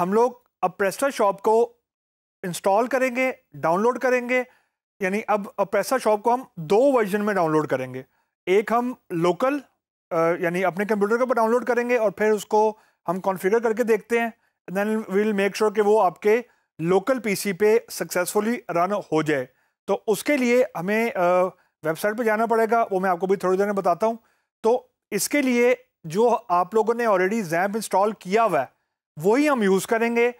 हम लोग अब प्रेस्टा शॉप को इंस्टॉल करेंगे डाउनलोड करेंगे यानी अब प्रेस्टा शॉप को हम दो वर्जन में डाउनलोड करेंगे एक हम लोकल यानी अपने कंप्यूटर के ऊपर डाउनलोड करेंगे और फिर उसको हम कॉन्फ़िगर करके देखते हैं देन विल मेक श्योर कि वो आपके लोकल पीसी पे सक्सेसफुली रन हो जाए तो उसके लिए हमें वेबसाइट पे जाना पड़ेगा वो मैं आपको भी थोड़ी देर में बताता हूँ तो इसके लिए जो आप लोगों ने ऑलरेडी जैम्प इंस्टॉल किया हुआ है वही हम यूज़ करेंगे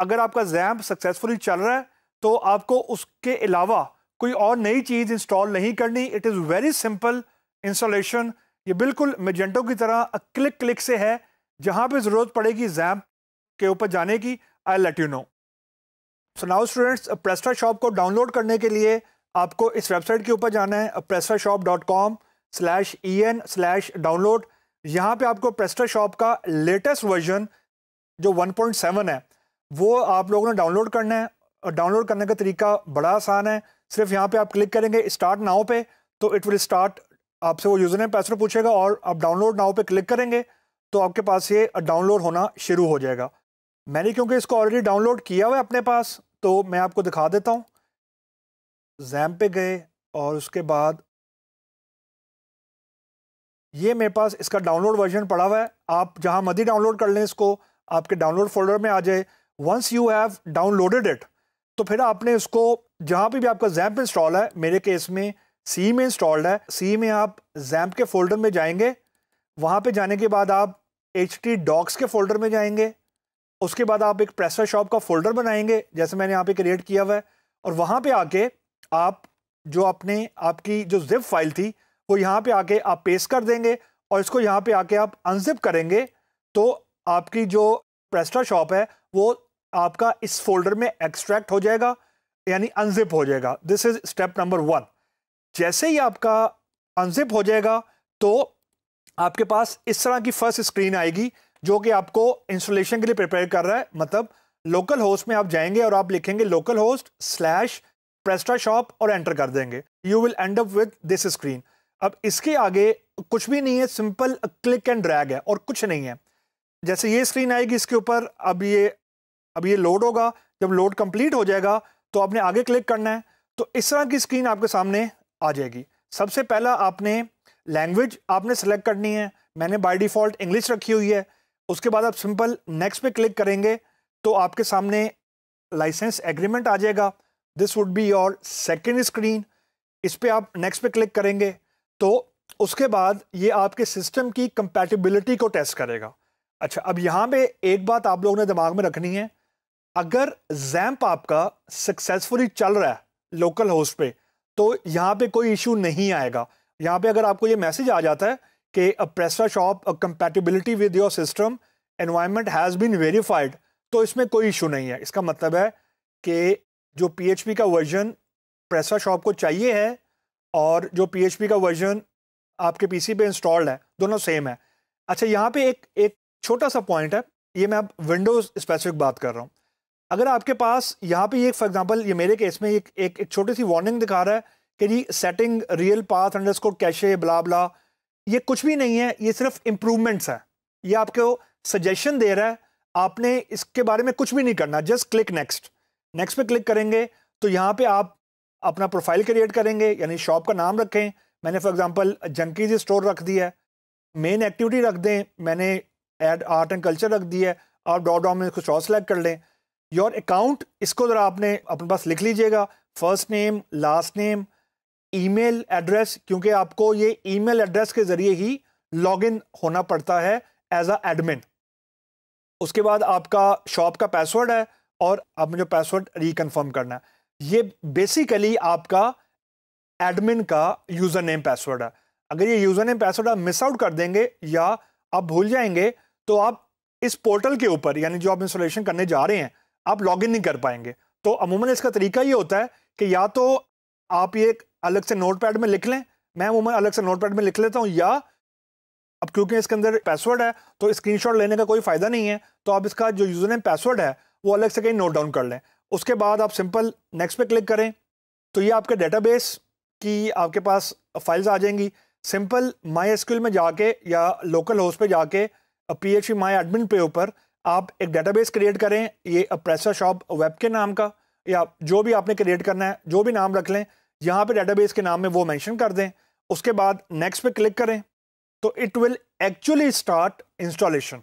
अगर आपका जैम्प सक्सेसफुली चल रहा है तो आपको उसके अलावा कोई और नई चीज़ इंस्टॉल नहीं करनी it is very simple installation ये बिल्कुल मेजेंटो की तरह क्लिक क्लिक से है जहां पे ज़रूरत पड़ेगी जैम्प के ऊपर जाने की I let you know so now students PrestaShop को डाउनलोड करने के लिए आपको इस वेबसाइट के ऊपर जाना है PrestaShop dot com slash E N slash download यहाँ पे आपको प्रेस्टा शॉप का लेटेस्ट वर्जन जो 1.7 है वो आप लोगों ने डाउनलोड करना है और डाउनलोड करने का तरीका बड़ा आसान है सिर्फ यहाँ पे आप क्लिक करेंगे स्टार्ट नाव पे तो इट विल स्टार्ट आपसे वो यूज़र ने पैसवर्ड पूछेगा और आप डाउनलोड नाव पे क्लिक करेंगे तो आपके पास ये डाउनलोड होना शुरू हो जाएगा मैंने क्योंकि इसको ऑलरेडी डाउनलोड किया हुआ है अपने पास तो मैं आपको दिखा देता हूँ जैम पे गए और उसके बाद ये मेरे पास इसका डाउनलोड वर्जन पड़ा हुआ है आप जहाँ मदी डाउनलोड कर लें इसको आपके डाउनलोड फोल्डर में आ जाए once you have downloaded it तो फिर आपने उसको जहाँ पे भी आपका जैम्प इंस्टॉल है मेरे केस में सी में इंस्टॉल्ड है सी में आप जैम्प के फोल्डर में जाएंगे वहाँ पे जाने के बाद आप एच टी डॉक्स के फोल्डर में जाएंगे उसके बाद आप एक प्रेसर शॉप का फोल्डर बनाएंगे जैसे मैंने यहाँ पे क्रिएट किया हुआ है और वहाँ पे आके आप जो अपने आपकी जो जिप फाइल थी वो यहाँ पे आके आप पेस्ट कर देंगे और इसको यहाँ पे आके आप अनजिप करेंगे तो आपकी जो प्रेस्टा शॉप है वो आपका इस फोल्डर में एक्सट्रैक्ट हो जाएगा यानी अनजिप हो जाएगा this is step number one जैसे ही आपका अनजिप हो जाएगा तो आपके पास इस तरह की फर्स्ट स्क्रीन आएगी जो कि आपको इंस्टॉलेशन के लिए प्रिपेयर कर रहा है मतलब लोकल होस्ट में आप जाएंगे और आप लिखेंगे local host slash PrestaShop और एंटर कर देंगे you will end up with this screen अब इसके आगे कुछ भी नहीं है सिंपल क्लिक एंड ड्रैग है और कुछ नहीं है जैसे ये स्क्रीन आएगी इसके ऊपर अब ये अब ये लोड होगा जब लोड कंप्लीट हो जाएगा तो आपने आगे क्लिक करना है तो इस तरह की स्क्रीन आपके सामने आ जाएगी सबसे पहला आपने लैंग्वेज आपने सेलेक्ट करनी है मैंने बाय डिफ़ॉल्ट इंग्लिश रखी हुई है उसके बाद आप सिंपल नेक्स्ट पे क्लिक करेंगे तो आपके सामने लाइसेंस एग्रीमेंट आ जाएगा this would be your second screen इस पर आप नेक्स्ट पे क्लिक करेंगे तो उसके बाद ये आपके सिस्टम की कंपेटिबिलिटी को टेस्ट करेगा अच्छा अब यहाँ पे एक बात आप लोगों ने दिमाग में रखनी है अगर जैम्प आपका सक्सेसफुली चल रहा है लोकल होस्ट पे तो यहाँ पे कोई इशू नहीं आएगा यहाँ पे अगर आपको ये मैसेज आ जाता है कि PrestaShop compatibility with your system environment has been verified तो इसमें कोई इशू नहीं है इसका मतलब है कि जो पी का वर्जन प्रेसरा शॉप को चाहिए है और जो पी का वर्जन आपके पीसी पे इंस्टॉल्ड है दोनों सेम है अच्छा यहाँ पे एक एक छोटा सा पॉइंट है ये मैं अब विंडोज स्पेसिफिक बात कर रहा हूँ अगर आपके पास यहाँ पे एक फॉर एग्जांपल ये मेरे केस में एक एक, एक छोटी सी वार्निंग दिखा रहा है कि G setting real path underscore cache blah blah ये कुछ भी नहीं है ये सिर्फ इम्प्रूवमेंट्स है ये आपको सजेशन दे रहा है आपने इसके बारे में कुछ भी नहीं करना जस्ट क्लिक नेक्स्ट नेक्स्ट पे क्लिक करेंगे तो यहाँ पे आप अपना प्रोफाइल क्रिएट करेंगे यानी शॉप का नाम रखें मैंने फॉर एग्जाम्पल जंकीज स्टोर रख दिया है मेन एक्टिविटी रख दें मैंने एड आर्ट एंड कल्चर रख दिया है आप डॉट डॉम में इसको और सेलेक्ट कर लें योर अकाउंट इसको ज़रा आपने अपने पास लिख लीजिएगा first name last name email address क्योंकि आपको ये ईमेल एड्रेस के ज़रिए ही लॉगिन होना पड़ता है एज अ एडमिन उसके बाद आपका शॉप का पासवर्ड है और आपने जो पासवर्ड रिकन्फर्म करना है ये बेसिकली आपका एडमिन का यूज़र नेम पासवर्ड है अगर ये यूज़र नेम पासवर्ड आप मिस आउट कर देंगे या आप भूल जाएंगे तो आप इस पोर्टल के ऊपर यानी जो आप इंस्टॉलेशन करने जा रहे हैं आप लॉग नहीं कर पाएंगे तो अमूमन इसका तरीका ये होता है कि या तो आप ये अलग से नोटपैड में लिख लें मैं अमूमन अलग से नोटपैड में लिख लेता हूँ या अब क्योंकि इसके अंदर पासवर्ड है तो स्क्रीनशॉट लेने का कोई फ़ायदा नहीं है तो आप इसका जो यूज़र नेम पासवर्ड है वो अलग से कहीं नोट डाउन कर लें उसके बाद आप सिंपल नेक्स्ट पे क्लिक करें तो ये आपके डेटाबेस की आपके पास फाइल्स आ जाएंगी सिंपल माई में जाके या लोकल होस्ट पे जाके पी एच माई एडमिन पे ऊपर आप एक बेस क्रिएट करें ये प्रेसर शॉप वेब के नाम का या जो भी आपने क्रिएट करना है जो भी नाम रख लें यहाँ पे डेटाबेस के नाम में वो मेंशन कर दें उसके बाद नेक्स्ट पे क्लिक करें तो it will actually start installation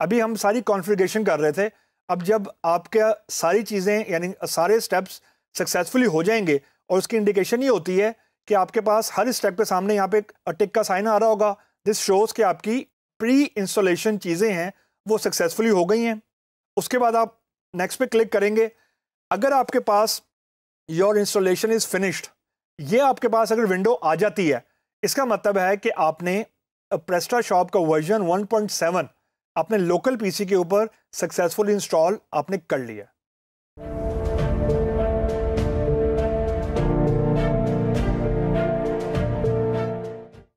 अभी हम सारी कॉन्फ़िगरेशन कर रहे थे अब जब आपके सारी चीज़ें यानी सारे स्टेप्स सक्सेसफुली हो जाएंगे और उसकी इंडिकेशन ये होती है कि आपके पास हर स्टेप के सामने यहाँ पे टिक का साइन आ रहा होगा दिस शोज़ कि आपकी प्री इंस्टॉलेशन चीज़ें हैं वो सक्सेसफुली हो गई हैं उसके बाद आप नेक्स्ट पे क्लिक करेंगे अगर आपके पास योर इंस्टॉलेशन इज़ फिनिश्ड ये आपके पास अगर विंडो आ जाती है इसका मतलब है कि आपने प्रेस्टा शॉप का वर्जन 1.7 अपने लोकल पीसी के ऊपर सक्सेसफुल इंस्टॉल आपने कर लिया